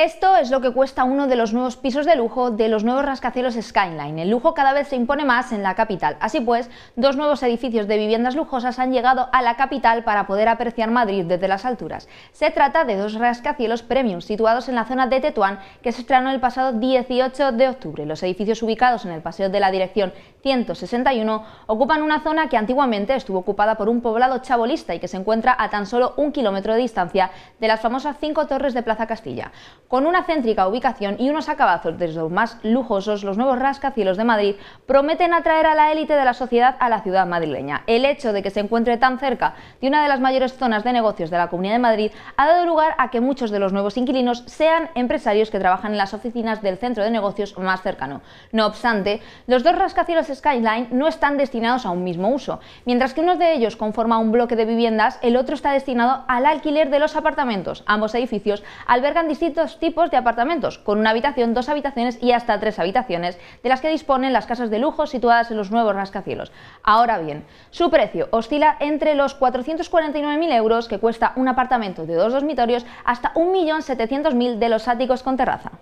Esto es lo que cuesta uno de los nuevos pisos de lujo de los nuevos rascacielos Skyline. El lujo cada vez se impone más en la capital. Así pues, dos nuevos edificios de viviendas lujosas han llegado a la capital para poder apreciar Madrid desde las alturas. Se trata de dos rascacielos premium situados en la zona de Tetuán que se estrenó el pasado 18 de octubre. Los edificios ubicados en el Paseo de la Dirección 161 ocupan una zona que antiguamente estuvo ocupada por un poblado chabolista y que se encuentra a tan solo un kilómetro de distancia de las famosas cinco torres de Plaza Castilla. Con una céntrica ubicación y unos acabazos de los más lujosos, los nuevos rascacielos de Madrid prometen atraer a la élite de la sociedad a la ciudad madrileña. El hecho de que se encuentre tan cerca de una de las mayores zonas de negocios de la Comunidad de Madrid ha dado lugar a que muchos de los nuevos inquilinos sean empresarios que trabajan en las oficinas del centro de negocios más cercano. No obstante, los dos rascacielos Skyline no están destinados a un mismo uso. Mientras que uno de ellos conforma un bloque de viviendas, el otro está destinado al alquiler de los apartamentos. Ambos edificios albergan distintos tipos de apartamentos, con una habitación, dos habitaciones y hasta tres habitaciones, de las que disponen las casas de lujo situadas en los nuevos rascacielos. Ahora bien, su precio oscila entre los 449.000 euros que cuesta un apartamento de dos dormitorios hasta 1.700.000 de los áticos con terraza.